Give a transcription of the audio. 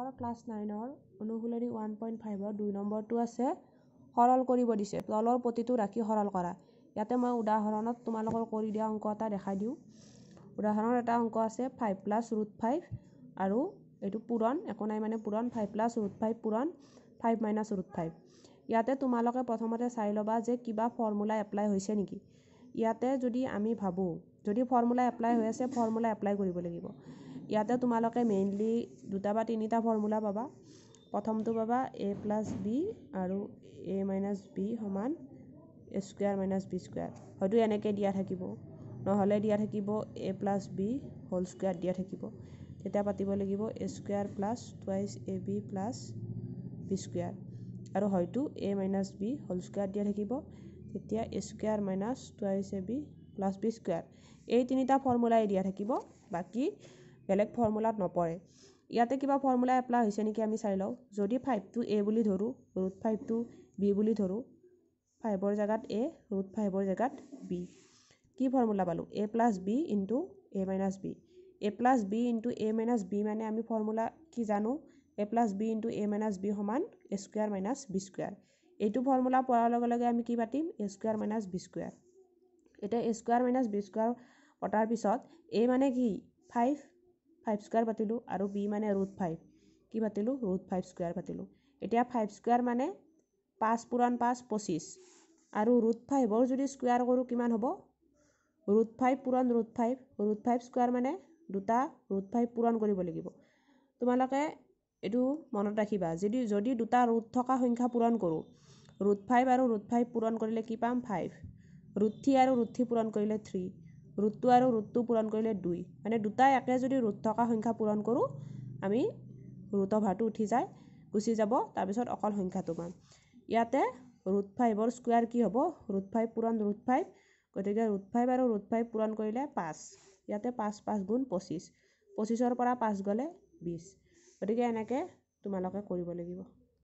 অৰ class নাইনৰ অনুশীলনী one point ফাইভৰ দুই নম্বৰটো আছে সৰল কৰিব দিছে তলৰ প্ৰতিটো ৰাখি সৰল কৰা ইয়াতে মই উদাহৰণত তোমালোকৰ কৰি দিয়া অংক এটা দেখাই দিওঁ উদাহৰণৰ এটা অংক আছে ফাইভ প্লাছ ৰুট ফাইভ আৰু এইটো পূৰণ একো নাই মানে পূৰণ ফাইভ প্লাছ ৰুট ফাইভ পূৰণ ফাইভ মাইনাছ ৰুট ফাইভ ইয়াতে তোমালোকে প্ৰথমতে চাই ল'বা যে কিবা ফৰ্মুলা এপ্লাই হৈছে নেকি ইয়াতে যদি আমি ভাবোঁ যদি ফৰ্মুলা এপ্লাই হৈ আছে ফৰ্মুলা এপ্লাই কৰিব লাগিব ইয়াতে তোমালোকে মেইনলি দুটা বা তিনিটা ফৰ্মুলা পাবা প্ৰথমটো পাবা এ প্লাছ বি আৰু এ মাইনাছ বি সমান A square minus B square হয়তো এনেকৈ দিয়া থাকিব নহ'লে দিয়া থাকিব A plus B whole square দিয়া থাকিব তেতিয়া পাতিব লাগিব A square plus twice A B plus B square আৰু হয়তো A minus B whole square দিয়া থাকিব তেতিয়া A square minus twice A B plus B square এই তিনিটা ফৰ্মুলাই দিয়া থাকিব বাকী বেলেগ ফৰ্মুলাত নপৰে ইয়াতে কিবা ফৰ্মুলা এপ্লাই হৈছে নেকি আমি চাই লওঁ যদি ফাইভটো এ বুলি ধৰোঁ ৰুট ফাইভটো বি বুলি ধৰোঁ ফাইভৰ জেগাত এ ৰুট ফাইভৰ জেগাত বি কি ফৰ্মুলা পালোঁ A plus B into A minus B A plus B into A minus B মানে আমি ফৰ্মুলা কি জানো A plus B into A minus B সমান A square minus B square এইটো ফৰ্মুলা পোৱাৰ লগে লগে আমি কি পাতিম A square minus B square এতিয়া A square minus B square পতাৰ পিছত এ মানে কি ফাইভ ফাইভ স্কুৱাৰ পাতিলোঁ আৰু বি মানে ৰুট ফাইভ কি পাতিলোঁ ৰুট ফাইভ স্কুৱাৰ পাতিলোঁ এতিয়া ফাইভ স্কুৱাৰ মানে পাঁচ পুৰণ পাঁচ পঁচিছ আৰু ৰুট ফাইভৰ যদি স্কুৱাৰ কৰোঁ কিমান হ'ব ৰুট ফাইভ পূৰণ root five root five square মানে দুটা ৰুট ফাইভ পূৰণ কৰিব লাগিব তোমালোকে এইটো মনত ৰাখিবা যদি যদি দুটা ৰুট থকা সংখ্যা পূৰণ কৰোঁ ৰুট ফাইভ আৰু ৰুট ফাইভ পূৰণ কৰিলে কি পাম ফাইভ ৰুট থ্ৰী আৰু ৰুট থ্ৰী পূৰণ কৰিলে থ্ৰী ৰোধটো আৰু ৰোধটো পূৰণ কৰিলে দুই মানে দুটাই একে যদি ৰোধ থকা সংখ্যা পূৰণ কৰোঁ আমি ৰোধৰ ভাৰটো উঠি যায় গুচি যাব তাৰপিছত অকল সংখ্যাটো পাম ইয়াতে ৰোধ ফাইভৰ স্কুৱাৰ কি হ'ব ৰোধ ফাইভ পূৰণ ৰোধ ফাইভ গতিকে ৰোধ ফাইভ আৰু ৰোধ ফাইভ পূৰণ কৰিলে পাঁচ ইয়াতে পাঁচ পাঁচ গুণ পঁচিছ পঁচিছৰ পৰা পাঁচ গ'লে বিছ গতিকে এনেকৈ তোমালোকে কৰিব লাগিব